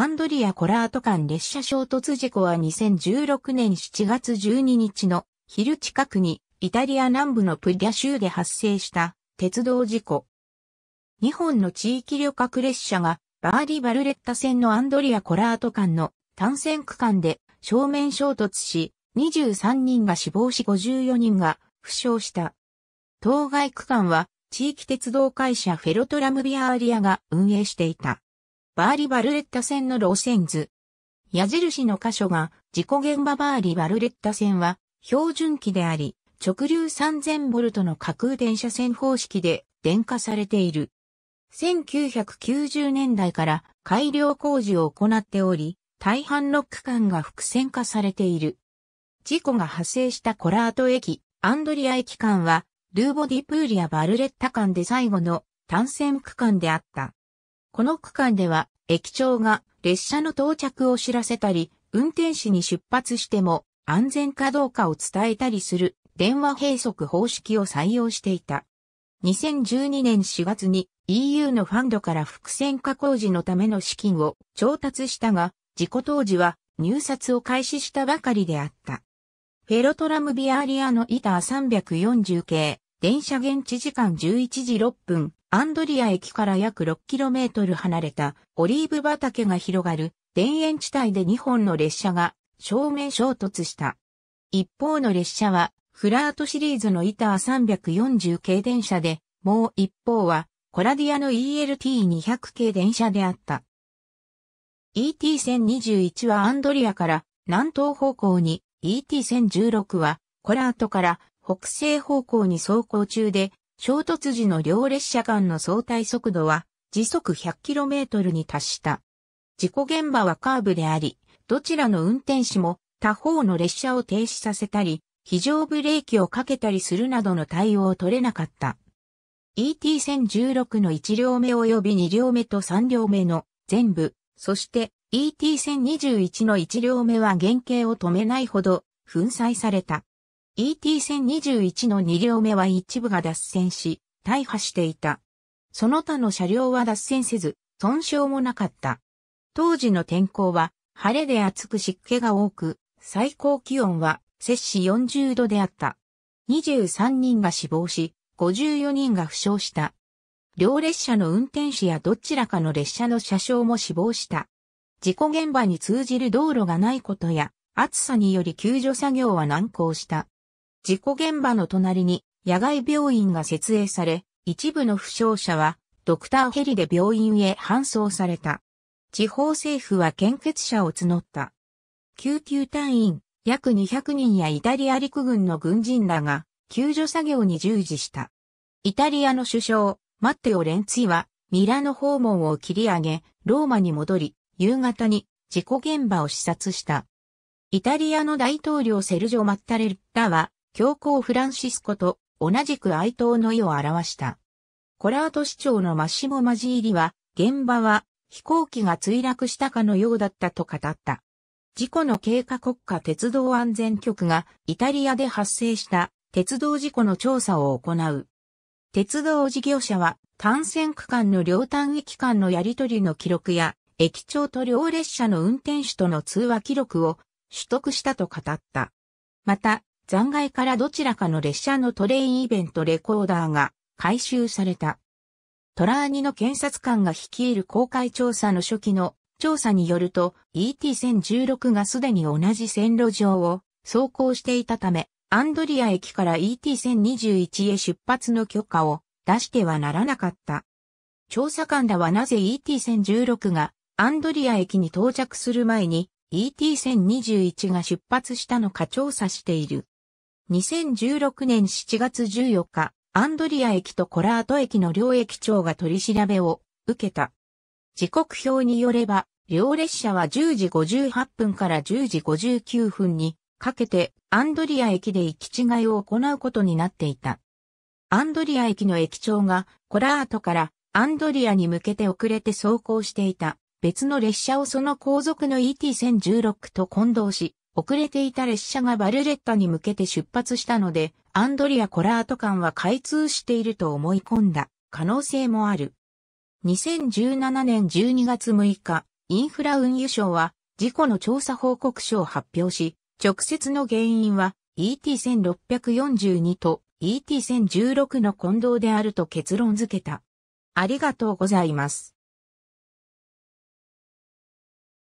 アンドリア・コラート間列車衝突事故は2016年7月12日の昼近くにイタリア南部のプリャ州で発生した鉄道事故。日本の地域旅客列車がバーディ・バルレッタ線のアンドリア・コラート間の単線区間で正面衝突し、23人が死亡し54人が負傷した。当該区間は地域鉄道会社フェロトラムビアーリアが運営していた。バーリバルレッタ線の路線図。矢印の箇所が事故現場バーリバルレッタ線は標準機であり、直流3 0 0 0トの架空電車線方式で電化されている。1990年代から改良工事を行っており、大半の区間が複線化されている。事故が発生したコラート駅、アンドリア駅間は、ルーボディプーリア・バルレッタ間で最後の単線区間であった。この区間では、駅長が列車の到着を知らせたり、運転士に出発しても安全かどうかを伝えたりする電話閉塞方式を採用していた。2012年4月に EU のファンドから伏線化工事のための資金を調達したが、事故当時は入札を開始したばかりであった。フェロトラムビアリアのイター340系、電車現地時間11時6分、アンドリア駅から約 6km 離れたオリーブ畑が広がる田園地帯で2本の列車が正面衝突した。一方の列車はフラートシリーズのイター340系電車で、もう一方はコラディアの ELT200 系電車であった。ET1021 はアンドリアから南東方向に、ET1016 はコラートから北西方向に走行中で、衝突時の両列車間の相対速度は時速 100km に達した。事故現場はカーブであり、どちらの運転士も他方の列車を停止させたり、非常ブレーキをかけたりするなどの対応を取れなかった。ET1016 の1両目及び2両目と3両目の全部、そして ET1021 の1両目は原型を止めないほど粉砕された。ET1021 の2両目は一部が脱線し、大破していた。その他の車両は脱線せず、損傷もなかった。当時の天候は、晴れで暑く湿気が多く、最高気温は摂氏40度であった。23人が死亡し、54人が負傷した。両列車の運転士やどちらかの列車の車掌も死亡した。事故現場に通じる道路がないことや、暑さにより救助作業は難航した。事故現場の隣に野外病院が設営され、一部の負傷者はドクターヘリで病院へ搬送された。地方政府は献血者を募った。救急隊員約200人やイタリア陸軍の軍人らが救助作業に従事した。イタリアの首相、マッテオ・レンツィはミラノ訪問を切り上げ、ローマに戻り、夕方に事故現場を視察した。イタリアの大統領セルジョ・マッタレッタは教皇フランシスコと同じく哀悼の意を表した。コラート市長のマッシモ・マジーリは、現場は飛行機が墜落したかのようだったと語った。事故の経過国家鉄道安全局がイタリアで発生した鉄道事故の調査を行う。鉄道事業者は単線区間の両単位間のやり取りの記録や駅長と両列車の運転手との通話記録を取得したと語った。また、残骸からどちらかの列車のトレインイベントレコーダーが回収された。トラーニの検察官が率いる公開調査の初期の調査によると ET1016 がすでに同じ線路上を走行していたため、アンドリア駅から ET1021 へ出発の許可を出してはならなかった。調査官らはなぜ ET1016 がアンドリア駅に到着する前に ET1021 が出発したのか調査している。2016年7月14日、アンドリア駅とコラート駅の両駅長が取り調べを受けた。時刻表によれば、両列車は10時58分から10時59分にかけてアンドリア駅で行き違いを行うことになっていた。アンドリア駅の駅長がコラートからアンドリアに向けて遅れて走行していた別の列車をその後続の ET1016 と混同し、遅れていた列車がバルレッタに向けて出発したので、アンドリア・コラート間は開通していると思い込んだ可能性もある。2017年12月6日、インフラ運輸省は事故の調査報告書を発表し、直接の原因は ET1642 と ET1016 の混同であると結論付けた。ありがとうございます。